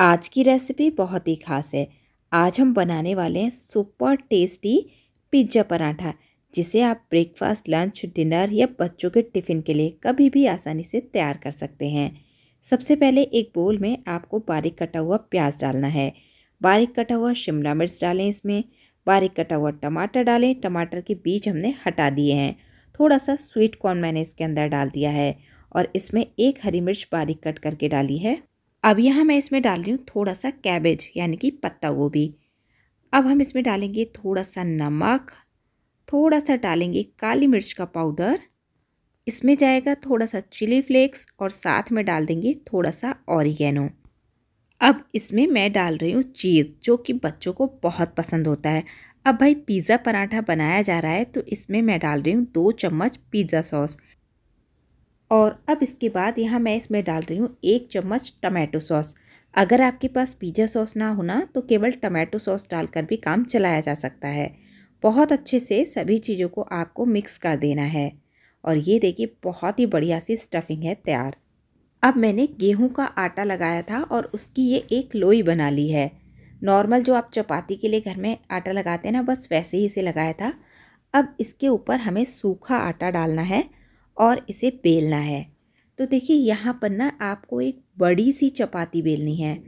आज की रेसिपी बहुत ही खास है आज हम बनाने वाले हैं सुपर टेस्टी पिज्ज़ा पराठा जिसे आप ब्रेकफास्ट लंच डिनर या बच्चों के टिफ़िन के लिए कभी भी आसानी से तैयार कर सकते हैं सबसे पहले एक बोल में आपको बारीक कटा हुआ प्याज डालना है बारीक कटा हुआ शिमला मिर्च डालें इसमें बारीक कटा हुआ टमाटर डालें टमाटर के बीज हमने हटा दिए हैं थोड़ा सा स्वीट कॉर्न मैंने इसके अंदर डाल दिया है और इसमें एक हरी मिर्च बारीक कट करके डाली है अब यहाँ मैं इसमें डाल रही हूँ थोड़ा सा कैबेज यानी कि पत्ता गोभी अब हम इसमें डालेंगे थोड़ा सा नमक थोड़ा सा डालेंगे काली मिर्च का पाउडर इसमें जाएगा थोड़ा सा चिली फ्लेक्स और साथ में डाल देंगे थोड़ा सा ऑरिगेनो अब इसमें मैं डाल रही हूँ चीज़ जो कि बच्चों को बहुत पसंद होता है अब भाई पिज़्ज़ा पराठा बनाया जा रहा है तो इसमें मैं डाल रही हूँ दो चम्मच पिज़्ज़ा सॉस और अब इसके बाद यहाँ मैं इसमें डाल रही हूँ एक चम्मच टमाटो सॉस अगर आपके पास पिज़्ज़ा सॉस ना हो ना तो केवल टमाटो सॉस डालकर भी काम चलाया जा सकता है बहुत अच्छे से सभी चीज़ों को आपको मिक्स कर देना है और ये देखिए बहुत ही बढ़िया सी स्टफिंग है तैयार अब मैंने गेहूं का आटा लगाया था और उसकी ये एक लोई बना ली है नॉर्मल जो आप चपाती के लिए घर में आटा लगाते हैं ना बस वैसे ही इसे लगाया था अब इसके ऊपर हमें सूखा आटा डालना है और इसे बेलना है तो देखिए यहाँ पर ना आपको एक बड़ी सी चपाती बेलनी है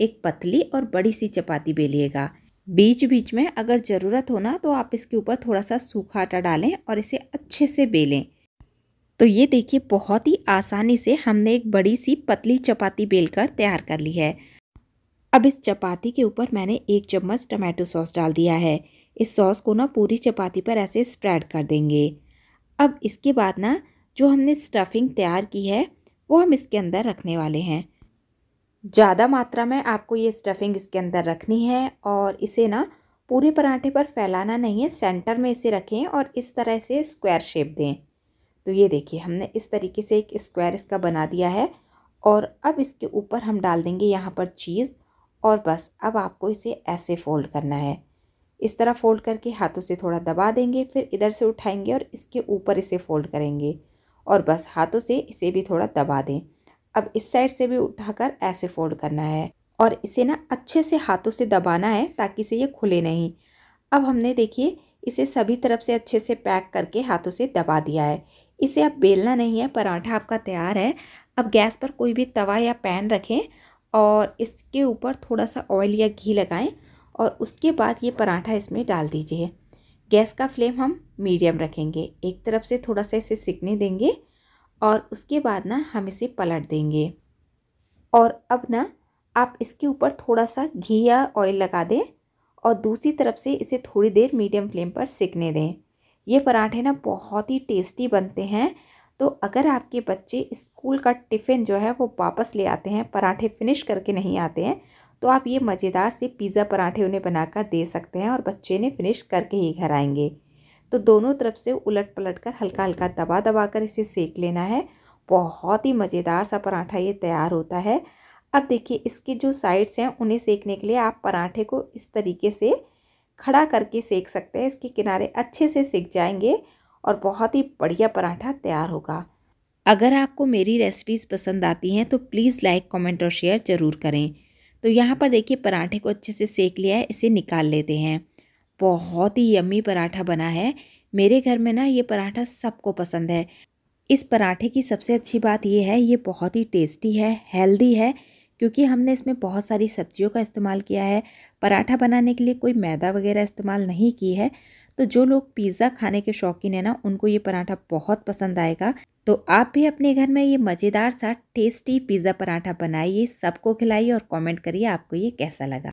एक पतली और बड़ी सी चपाती बेलिएगा बीच बीच में अगर ज़रूरत हो ना तो आप इसके ऊपर थोड़ा सा सूखा आटा डालें और इसे अच्छे से बेलें तो ये देखिए बहुत ही आसानी से हमने एक बड़ी सी पतली चपाती बेलकर तैयार कर ली है अब इस चपाती के ऊपर मैंने एक चम्मच टमाटो सॉस डाल दिया है इस सॉस को ना पूरी चपाती पर ऐसे स्प्रेड कर देंगे अब इसके बाद ना जो हमने स्टफिंग तैयार की है वो हम इसके अंदर रखने वाले हैं ज़्यादा मात्रा में आपको ये स्टफिंग इसके अंदर रखनी है और इसे ना पूरे पराठे पर फैलाना नहीं है सेंटर में इसे रखें और इस तरह से स्क्वायर शेप दें तो ये देखिए हमने इस तरीके से एक स्क्वायर इसका बना दिया है और अब इसके ऊपर हम डाल देंगे यहाँ पर चीज़ और बस अब आपको इसे ऐसे फ़ोल्ड करना है इस तरह फ़ोल्ड करके हाथों से थोड़ा दबा देंगे फिर इधर से उठाएंगे और इसके ऊपर इसे फ़ोल्ड करेंगे और बस हाथों से इसे भी थोड़ा दबा दें अब इस साइड से भी उठाकर ऐसे फोल्ड करना है और इसे ना अच्छे से हाथों से दबाना है ताकि इसे ये खुले नहीं अब हमने देखिए इसे सभी तरफ से अच्छे से पैक करके हाथों से दबा दिया है इसे अब बेलना नहीं है पराठा आपका तैयार है अब गैस पर कोई भी तवा या पैन रखें और इसके ऊपर थोड़ा सा ऑयल या घी लगाएं और उसके बाद ये पराठा इसमें डाल दीजिए गैस का फ्लेम हम मीडियम रखेंगे एक तरफ से थोड़ा सा इसे सिकने देंगे और उसके बाद ना हम इसे पलट देंगे और अब ना आप इसके ऊपर थोड़ा सा घी या ऑयल लगा दें और दूसरी तरफ से इसे थोड़ी देर मीडियम फ्लेम पर सिकने दें ये पराठे ना बहुत ही टेस्टी बनते हैं तो अगर आपके बच्चे स्कूल का टिफ़िन जो है वो वापस ले आते हैं पराठे फिनिश करके नहीं आते हैं तो आप ये मज़ेदार से पिज़्ज़ा पराठे उन्हें बनाकर दे सकते हैं और बच्चे ने फिनिश करके ही घर आएंगे तो दोनों तरफ से उलट पलट कर हल्का हल्का दबा दबा कर इसे सेक लेना है बहुत ही मज़ेदार सा पराठा ये तैयार होता है अब देखिए इसके जो साइड्स हैं उन्हें सेकने के लिए आप पराठे को इस तरीके से खड़ा करके सेक सकते हैं इसके किनारे अच्छे से सेक जाएंगे और बहुत ही बढ़िया पराठा तैयार होगा अगर आपको मेरी रेसिपीज़ पसंद आती हैं तो प्लीज़ लाइक कमेंट और शेयर ज़रूर करें तो यहाँ पर देखिए पराठे को अच्छे से सेक लिया है इसे निकाल लेते हैं बहुत ही यम्मी पराठा बना है मेरे घर में ना ये पराठा सबको पसंद है इस पराठे की सबसे अच्छी बात ये है ये बहुत ही टेस्टी है हेल्दी है क्योंकि हमने इसमें बहुत सारी सब्जियों का इस्तेमाल किया है पराठा बनाने के लिए कोई मैदा वगैरह इस्तेमाल नहीं की है तो जो लोग पिज़्ज़ा खाने के शौकीन है ना उनको ये पराठा बहुत पसंद आएगा तो आप भी अपने घर में ये मज़ेदार सा टेस्टी पिज़्ज़ा पराठा बनाइए सबको खिलाइए और कमेंट करिए आपको ये कैसा लगा